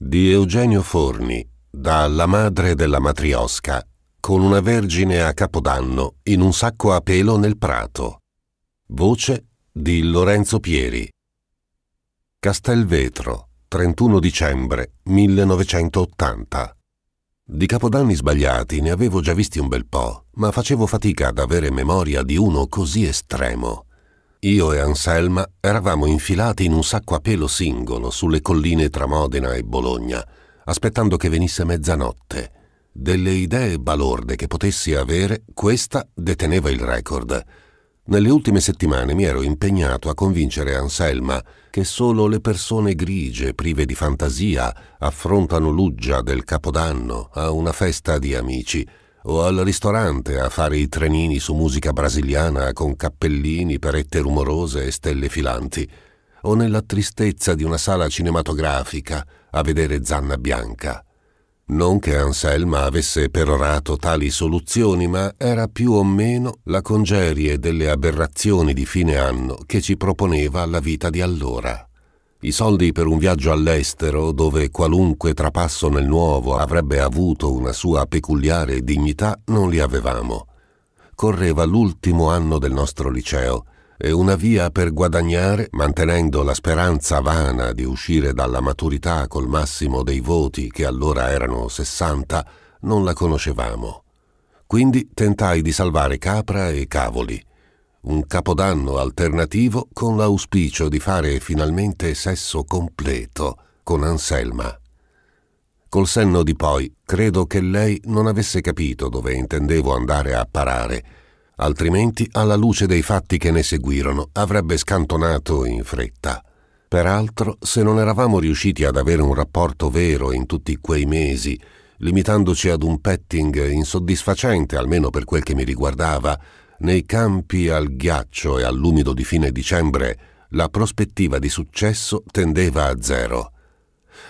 di Eugenio Forni, da La madre della matriosca, con una vergine a capodanno in un sacco a pelo nel prato. Voce di Lorenzo Pieri. Castelvetro, 31 dicembre 1980. Di capodanni sbagliati ne avevo già visti un bel po', ma facevo fatica ad avere memoria di uno così estremo. Io e Anselma eravamo infilati in un sacco a pelo singolo sulle colline tra Modena e Bologna, aspettando che venisse mezzanotte. Delle idee balorde che potessi avere, questa deteneva il record. Nelle ultime settimane mi ero impegnato a convincere Anselma che solo le persone grigie, prive di fantasia, affrontano l'uggia del Capodanno a una festa di amici o al ristorante a fare i trenini su musica brasiliana con cappellini, perette rumorose e stelle filanti, o nella tristezza di una sala cinematografica a vedere Zanna Bianca. Non che Anselma avesse perorato tali soluzioni, ma era più o meno la congerie delle aberrazioni di fine anno che ci proponeva la vita di allora. I soldi per un viaggio all'estero, dove qualunque trapasso nel nuovo avrebbe avuto una sua peculiare dignità, non li avevamo. Correva l'ultimo anno del nostro liceo e una via per guadagnare, mantenendo la speranza vana di uscire dalla maturità col massimo dei voti, che allora erano 60, non la conoscevamo. Quindi tentai di salvare capra e cavoli un capodanno alternativo con l'auspicio di fare finalmente sesso completo con Anselma. Col senno di poi, credo che lei non avesse capito dove intendevo andare a parare, altrimenti alla luce dei fatti che ne seguirono avrebbe scantonato in fretta. Peraltro, se non eravamo riusciti ad avere un rapporto vero in tutti quei mesi, limitandoci ad un petting insoddisfacente almeno per quel che mi riguardava, nei campi al ghiaccio e all'umido di fine dicembre la prospettiva di successo tendeva a zero.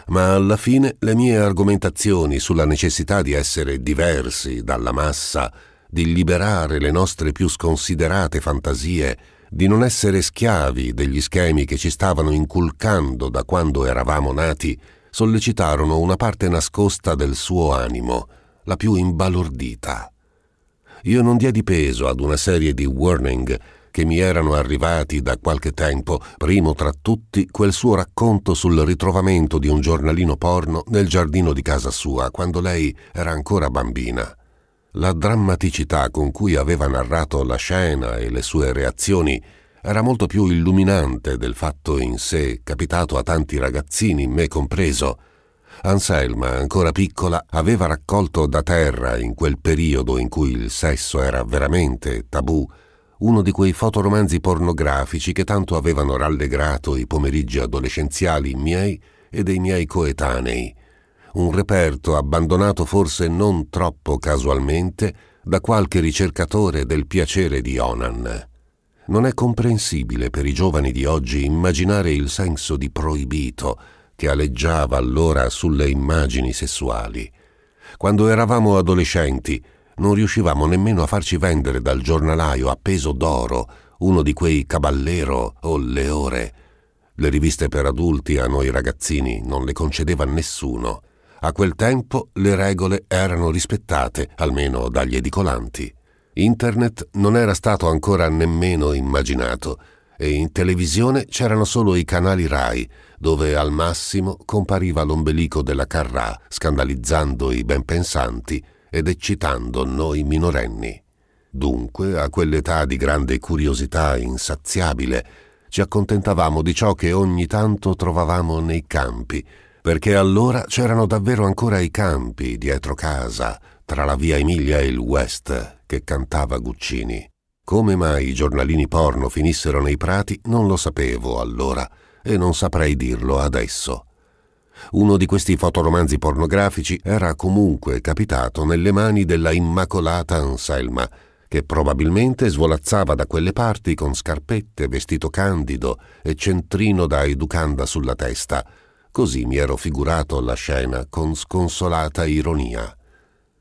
Ma alla fine le mie argomentazioni sulla necessità di essere diversi dalla massa, di liberare le nostre più sconsiderate fantasie, di non essere schiavi degli schemi che ci stavano inculcando da quando eravamo nati, sollecitarono una parte nascosta del suo animo, la più imbalordita io non diedi peso ad una serie di warning che mi erano arrivati da qualche tempo, primo tra tutti quel suo racconto sul ritrovamento di un giornalino porno nel giardino di casa sua, quando lei era ancora bambina. La drammaticità con cui aveva narrato la scena e le sue reazioni era molto più illuminante del fatto in sé capitato a tanti ragazzini, me compreso, Anselma, ancora piccola, aveva raccolto da terra, in quel periodo in cui il sesso era veramente tabù, uno di quei fotoromanzi pornografici che tanto avevano rallegrato i pomeriggi adolescenziali miei e dei miei coetanei. Un reperto abbandonato forse non troppo casualmente da qualche ricercatore del piacere di Onan. Non è comprensibile per i giovani di oggi immaginare il senso di proibito che aleggiava allora sulle immagini sessuali. Quando eravamo adolescenti non riuscivamo nemmeno a farci vendere dal giornalaio a peso d'oro uno di quei Caballero o Leore. Le riviste per adulti a noi ragazzini non le concedeva nessuno. A quel tempo le regole erano rispettate, almeno dagli edicolanti. Internet non era stato ancora nemmeno immaginato e in televisione c'erano solo i canali RAI, dove al massimo compariva l'ombelico della Carrà, scandalizzando i ben pensanti ed eccitando noi minorenni. Dunque, a quell'età di grande curiosità insaziabile, ci accontentavamo di ciò che ogni tanto trovavamo nei campi, perché allora c'erano davvero ancora i campi dietro casa, tra la via Emilia e il West, che cantava Guccini. Come mai i giornalini porno finissero nei prati non lo sapevo allora e non saprei dirlo adesso. Uno di questi fotoromanzi pornografici era comunque capitato nelle mani della immacolata Anselma, che probabilmente svolazzava da quelle parti con scarpette, vestito candido e centrino da educanda sulla testa. Così mi ero figurato la scena con sconsolata ironia.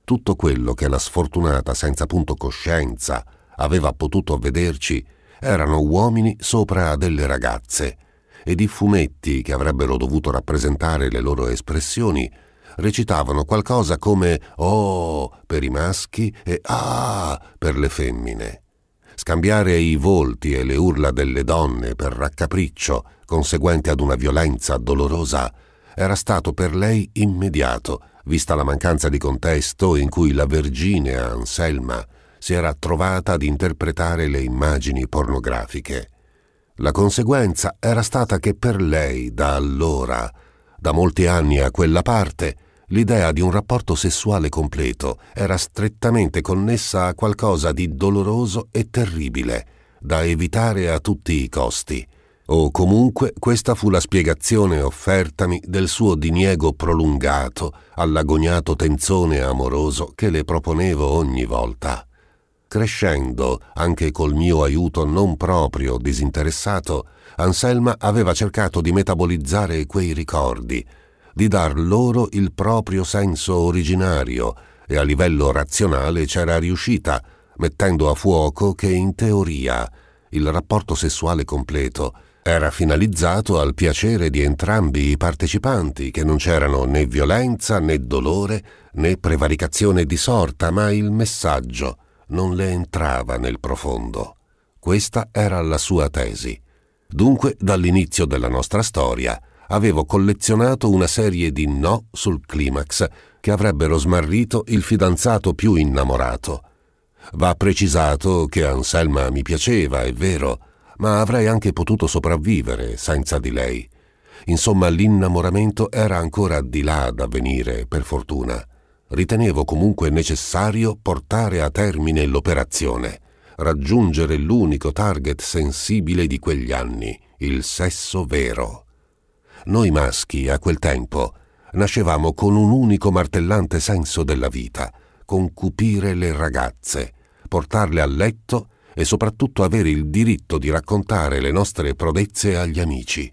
Tutto quello che la sfortunata senza punto coscienza aveva potuto vederci erano uomini sopra delle ragazze ed i fumetti che avrebbero dovuto rappresentare le loro espressioni recitavano qualcosa come Oh per i maschi e Ah per le femmine. Scambiare i volti e le urla delle donne per raccapriccio, conseguente ad una violenza dolorosa, era stato per lei immediato, vista la mancanza di contesto in cui la verginea Anselma si era trovata ad interpretare le immagini pornografiche. La conseguenza era stata che per lei, da allora, da molti anni a quella parte, l'idea di un rapporto sessuale completo era strettamente connessa a qualcosa di doloroso e terribile, da evitare a tutti i costi. O comunque questa fu la spiegazione offertami del suo diniego prolungato all'agoniato tenzone amoroso che le proponevo ogni volta. Crescendo, anche col mio aiuto non proprio disinteressato, Anselma aveva cercato di metabolizzare quei ricordi, di dar loro il proprio senso originario e a livello razionale c'era riuscita, mettendo a fuoco che in teoria il rapporto sessuale completo era finalizzato al piacere di entrambi i partecipanti, che non c'erano né violenza né dolore né prevaricazione di sorta, ma il messaggio, non le entrava nel profondo. Questa era la sua tesi. Dunque, dall'inizio della nostra storia, avevo collezionato una serie di no sul climax che avrebbero smarrito il fidanzato più innamorato. Va precisato che Anselma mi piaceva, è vero, ma avrei anche potuto sopravvivere senza di lei. Insomma, l'innamoramento era ancora di là da venire, per fortuna ritenevo comunque necessario portare a termine l'operazione, raggiungere l'unico target sensibile di quegli anni, il sesso vero. Noi maschi, a quel tempo, nascevamo con un unico martellante senso della vita, concupire le ragazze, portarle a letto e soprattutto avere il diritto di raccontare le nostre prodezze agli amici.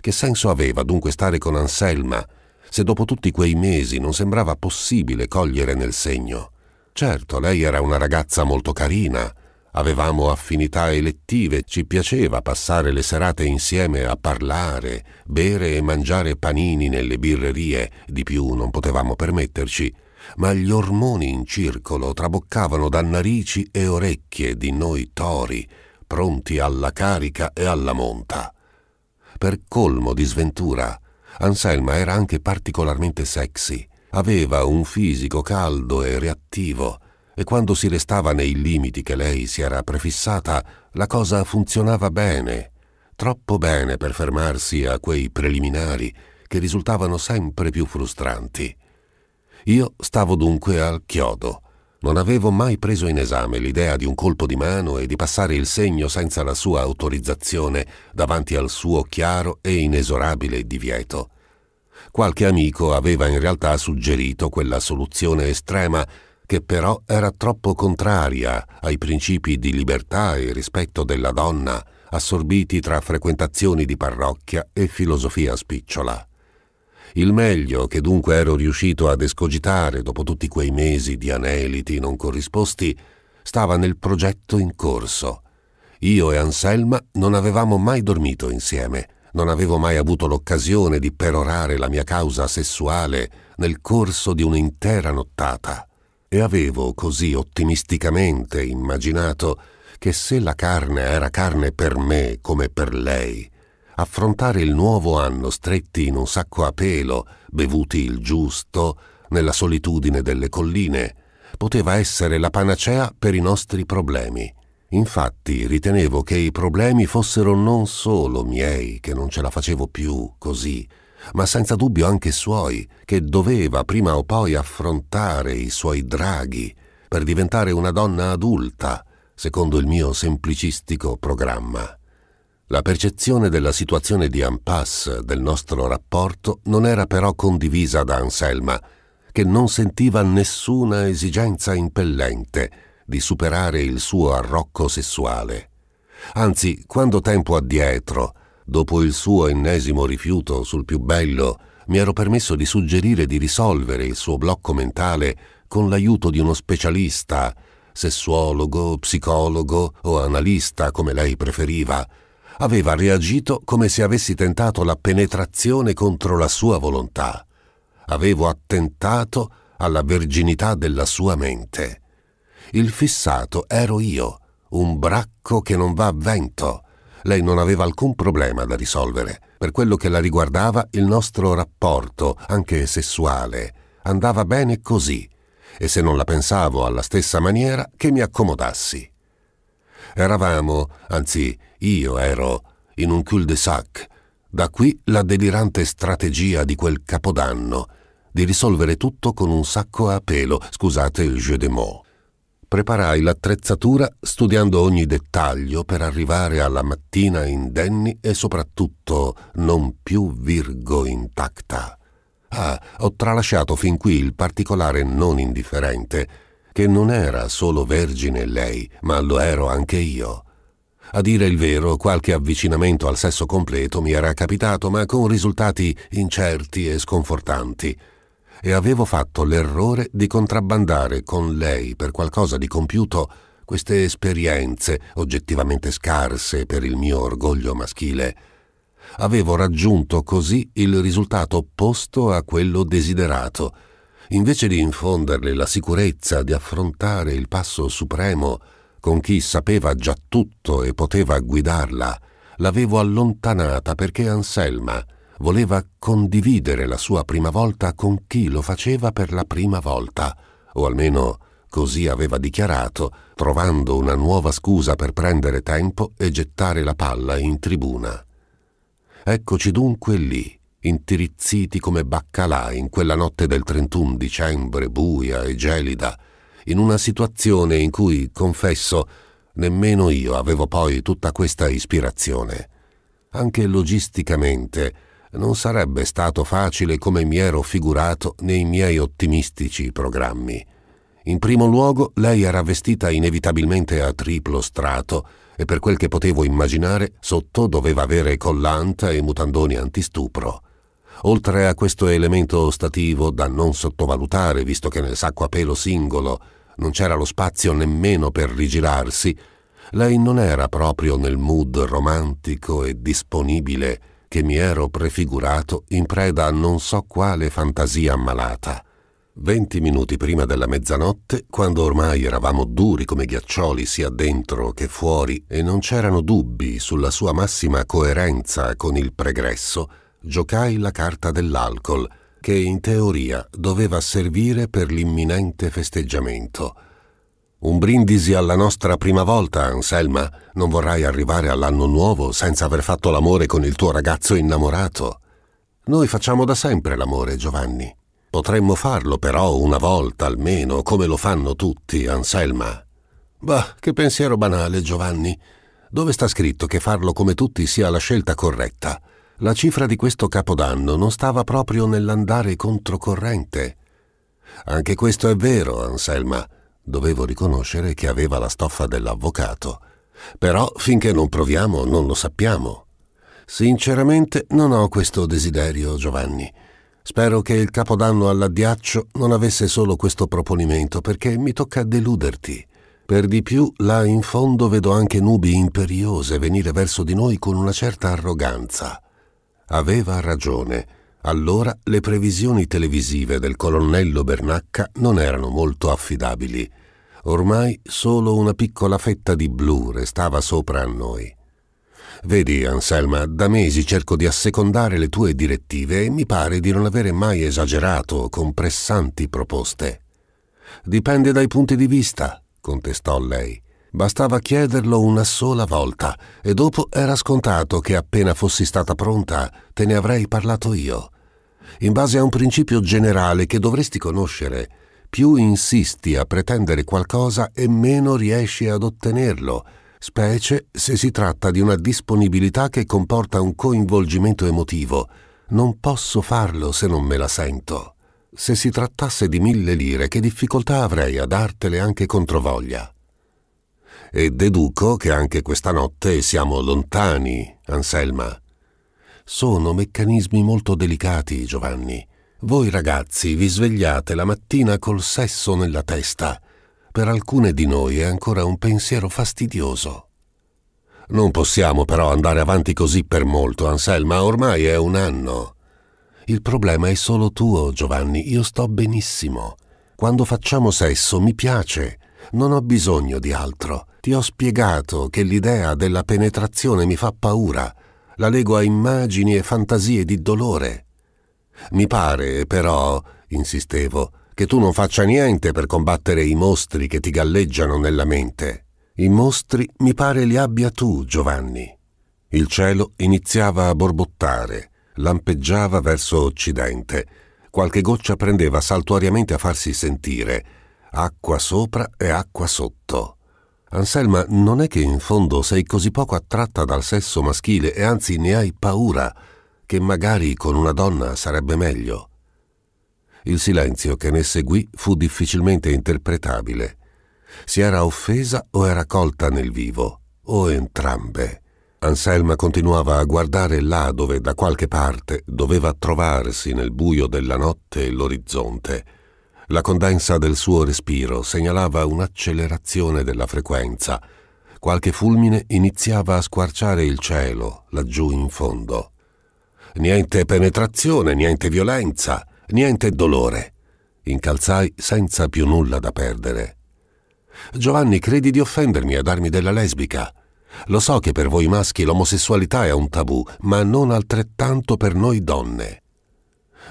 Che senso aveva dunque stare con Anselma, se dopo tutti quei mesi non sembrava possibile cogliere nel segno. Certo, lei era una ragazza molto carina, avevamo affinità elettive, ci piaceva passare le serate insieme a parlare, bere e mangiare panini nelle birrerie, di più non potevamo permetterci, ma gli ormoni in circolo traboccavano da narici e orecchie di noi tori, pronti alla carica e alla monta. Per colmo di sventura, Anselma era anche particolarmente sexy. Aveva un fisico caldo e reattivo e quando si restava nei limiti che lei si era prefissata, la cosa funzionava bene, troppo bene per fermarsi a quei preliminari che risultavano sempre più frustranti. Io stavo dunque al chiodo non avevo mai preso in esame l'idea di un colpo di mano e di passare il segno senza la sua autorizzazione davanti al suo chiaro e inesorabile divieto. Qualche amico aveva in realtà suggerito quella soluzione estrema che però era troppo contraria ai principi di libertà e rispetto della donna assorbiti tra frequentazioni di parrocchia e filosofia spicciola. Il meglio che dunque ero riuscito ad escogitare dopo tutti quei mesi di aneliti non corrisposti stava nel progetto in corso. Io e Anselma non avevamo mai dormito insieme, non avevo mai avuto l'occasione di perorare la mia causa sessuale nel corso di un'intera nottata. E avevo così ottimisticamente immaginato che se la carne era carne per me come per lei, affrontare il nuovo anno stretti in un sacco a pelo, bevuti il giusto, nella solitudine delle colline, poteva essere la panacea per i nostri problemi. Infatti ritenevo che i problemi fossero non solo miei, che non ce la facevo più così, ma senza dubbio anche suoi, che doveva prima o poi affrontare i suoi draghi per diventare una donna adulta, secondo il mio semplicistico programma. La percezione della situazione di Ampass del nostro rapporto non era però condivisa da Anselma, che non sentiva nessuna esigenza impellente di superare il suo arrocco sessuale. Anzi, quando tempo addietro, dopo il suo ennesimo rifiuto sul più bello, mi ero permesso di suggerire di risolvere il suo blocco mentale con l'aiuto di uno specialista, sessuologo, psicologo o analista come lei preferiva, aveva reagito come se avessi tentato la penetrazione contro la sua volontà. Avevo attentato alla verginità della sua mente. Il fissato ero io, un bracco che non va a vento. Lei non aveva alcun problema da risolvere. Per quello che la riguardava, il nostro rapporto, anche sessuale, andava bene così. E se non la pensavo alla stessa maniera, che mi accomodassi. Eravamo, anzi io ero, in un cul-de-sac. Da qui la delirante strategia di quel capodanno di risolvere tutto con un sacco a pelo, scusate il jeu de mots. Preparai l'attrezzatura studiando ogni dettaglio per arrivare alla mattina indenni e soprattutto non più virgo intacta. Ah, ho tralasciato fin qui il particolare non indifferente che non era solo vergine lei, ma lo ero anche io. A dire il vero, qualche avvicinamento al sesso completo mi era capitato, ma con risultati incerti e sconfortanti. E avevo fatto l'errore di contrabbandare con lei per qualcosa di compiuto queste esperienze oggettivamente scarse per il mio orgoglio maschile. Avevo raggiunto così il risultato opposto a quello desiderato, invece di infonderle la sicurezza di affrontare il passo supremo con chi sapeva già tutto e poteva guidarla, l'avevo allontanata perché Anselma voleva condividere la sua prima volta con chi lo faceva per la prima volta, o almeno così aveva dichiarato, trovando una nuova scusa per prendere tempo e gettare la palla in tribuna. Eccoci dunque lì, intirizziti come baccalà in quella notte del 31 dicembre buia e gelida, in una situazione in cui, confesso, nemmeno io avevo poi tutta questa ispirazione. Anche logisticamente non sarebbe stato facile come mi ero figurato nei miei ottimistici programmi. In primo luogo lei era vestita inevitabilmente a triplo strato e per quel che potevo immaginare sotto doveva avere collanta e mutandoni antistupro. Oltre a questo elemento ostativo da non sottovalutare, visto che nel sacco a pelo singolo non c'era lo spazio nemmeno per rigirarsi, lei non era proprio nel mood romantico e disponibile che mi ero prefigurato in preda a non so quale fantasia malata. Venti minuti prima della mezzanotte, quando ormai eravamo duri come ghiaccioli sia dentro che fuori e non c'erano dubbi sulla sua massima coerenza con il pregresso, giocai la carta dell'alcol, che in teoria doveva servire per l'imminente festeggiamento. Un brindisi alla nostra prima volta, Anselma. Non vorrai arrivare all'anno nuovo senza aver fatto l'amore con il tuo ragazzo innamorato. Noi facciamo da sempre l'amore, Giovanni. Potremmo farlo però una volta almeno, come lo fanno tutti, Anselma. Bah, che pensiero banale, Giovanni. Dove sta scritto che farlo come tutti sia la scelta corretta? La cifra di questo capodanno non stava proprio nell'andare controcorrente. Anche questo è vero, Anselma. Dovevo riconoscere che aveva la stoffa dell'avvocato. Però finché non proviamo non lo sappiamo. Sinceramente non ho questo desiderio, Giovanni. Spero che il capodanno all'addiaccio non avesse solo questo proponimento, perché mi tocca deluderti. Per di più, là in fondo vedo anche nubi imperiose venire verso di noi con una certa arroganza. Aveva ragione. Allora le previsioni televisive del colonnello Bernacca non erano molto affidabili. Ormai solo una piccola fetta di blu restava sopra a noi. Vedi, Anselma, da mesi cerco di assecondare le tue direttive e mi pare di non avere mai esagerato con pressanti proposte. Dipende dai punti di vista, contestò lei. Bastava chiederlo una sola volta e dopo era scontato che appena fossi stata pronta te ne avrei parlato io. In base a un principio generale che dovresti conoscere, più insisti a pretendere qualcosa e meno riesci ad ottenerlo, specie se si tratta di una disponibilità che comporta un coinvolgimento emotivo. Non posso farlo se non me la sento. Se si trattasse di mille lire, che difficoltà avrei a dartele anche controvoglia? e deduco che anche questa notte siamo lontani, Anselma. Sono meccanismi molto delicati, Giovanni. Voi ragazzi vi svegliate la mattina col sesso nella testa. Per alcune di noi è ancora un pensiero fastidioso. Non possiamo però andare avanti così per molto, Anselma, ormai è un anno. Il problema è solo tuo, Giovanni, io sto benissimo. Quando facciamo sesso mi piace, non ho bisogno di altro. Ti ho spiegato che l'idea della penetrazione mi fa paura. La lego a immagini e fantasie di dolore. Mi pare, però, insistevo, che tu non faccia niente per combattere i mostri che ti galleggiano nella mente. I mostri mi pare li abbia tu, Giovanni. Il cielo iniziava a borbottare, lampeggiava verso occidente. Qualche goccia prendeva saltuariamente a farsi sentire acqua sopra e acqua sotto. Anselma, non è che in fondo sei così poco attratta dal sesso maschile e anzi ne hai paura, che magari con una donna sarebbe meglio. Il silenzio che ne seguì fu difficilmente interpretabile. Si era offesa o era colta nel vivo, o entrambe. Anselma continuava a guardare là dove da qualche parte doveva trovarsi nel buio della notte l'orizzonte la condensa del suo respiro segnalava un'accelerazione della frequenza. Qualche fulmine iniziava a squarciare il cielo laggiù in fondo. Niente penetrazione, niente violenza, niente dolore. Incalzai senza più nulla da perdere. Giovanni, credi di offendermi a darmi della lesbica? Lo so che per voi maschi l'omosessualità è un tabù, ma non altrettanto per noi donne.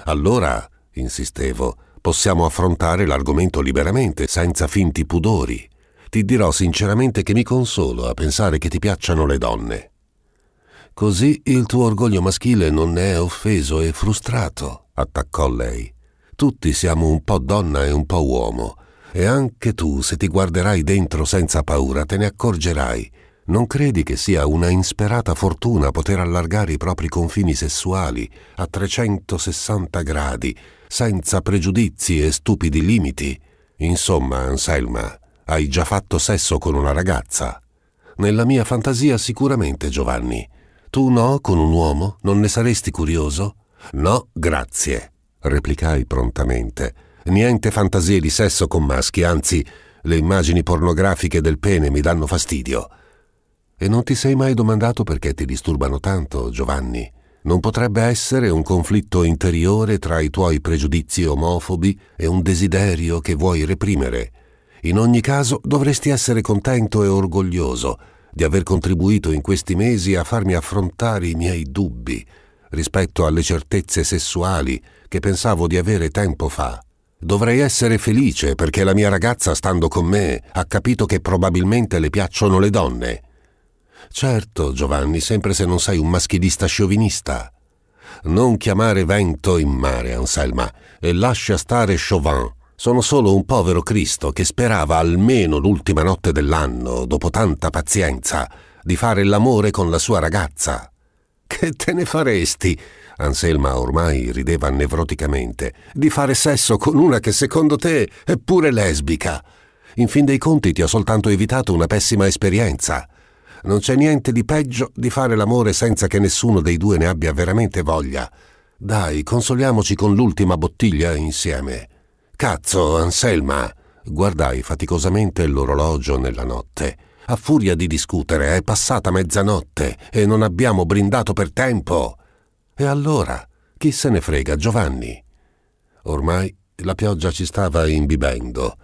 Allora, insistevo, Possiamo affrontare l'argomento liberamente, senza finti pudori. Ti dirò sinceramente che mi consolo a pensare che ti piacciano le donne. Così il tuo orgoglio maschile non ne è offeso e frustrato, attaccò lei. Tutti siamo un po' donna e un po' uomo, e anche tu, se ti guarderai dentro senza paura, te ne accorgerai non credi che sia una insperata fortuna poter allargare i propri confini sessuali a 360 gradi, senza pregiudizi e stupidi limiti? Insomma, Anselma, hai già fatto sesso con una ragazza. Nella mia fantasia sicuramente, Giovanni. Tu no, con un uomo? Non ne saresti curioso? No, grazie, replicai prontamente. Niente fantasie di sesso con maschi, anzi, le immagini pornografiche del pene mi danno fastidio e non ti sei mai domandato perché ti disturbano tanto, Giovanni? Non potrebbe essere un conflitto interiore tra i tuoi pregiudizi omofobi e un desiderio che vuoi reprimere. In ogni caso dovresti essere contento e orgoglioso di aver contribuito in questi mesi a farmi affrontare i miei dubbi rispetto alle certezze sessuali che pensavo di avere tempo fa. Dovrei essere felice perché la mia ragazza, stando con me, ha capito che probabilmente le piacciono le donne Certo, Giovanni, sempre se non sei un maschilista sciovinista. Non chiamare vento in mare, Anselma, e lascia stare Chauvin. Sono solo un povero Cristo che sperava almeno l'ultima notte dell'anno, dopo tanta pazienza, di fare l'amore con la sua ragazza. Che te ne faresti? Anselma ormai rideva nevroticamente. Di fare sesso con una che secondo te è pure lesbica. In fin dei conti ti ho soltanto evitato una pessima esperienza. Non c'è niente di peggio di fare l'amore senza che nessuno dei due ne abbia veramente voglia. Dai, consoliamoci con l'ultima bottiglia insieme. Cazzo, Anselma! Guardai faticosamente l'orologio nella notte. A furia di discutere è passata mezzanotte e non abbiamo brindato per tempo. E allora? Chi se ne frega, Giovanni? Ormai la pioggia ci stava imbibendo.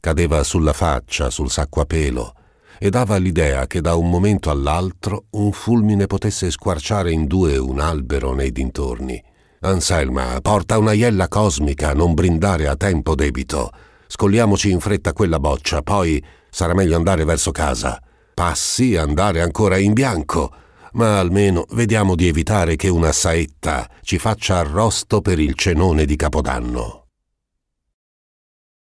Cadeva sulla faccia, sul sacco a pelo, e dava l'idea che da un momento all'altro un fulmine potesse squarciare in due un albero nei dintorni. Anselma, porta un'aiella iella cosmica, non brindare a tempo debito. Scogliamoci in fretta quella boccia, poi sarà meglio andare verso casa. Passi, andare ancora in bianco, ma almeno vediamo di evitare che una saetta ci faccia arrosto per il cenone di Capodanno.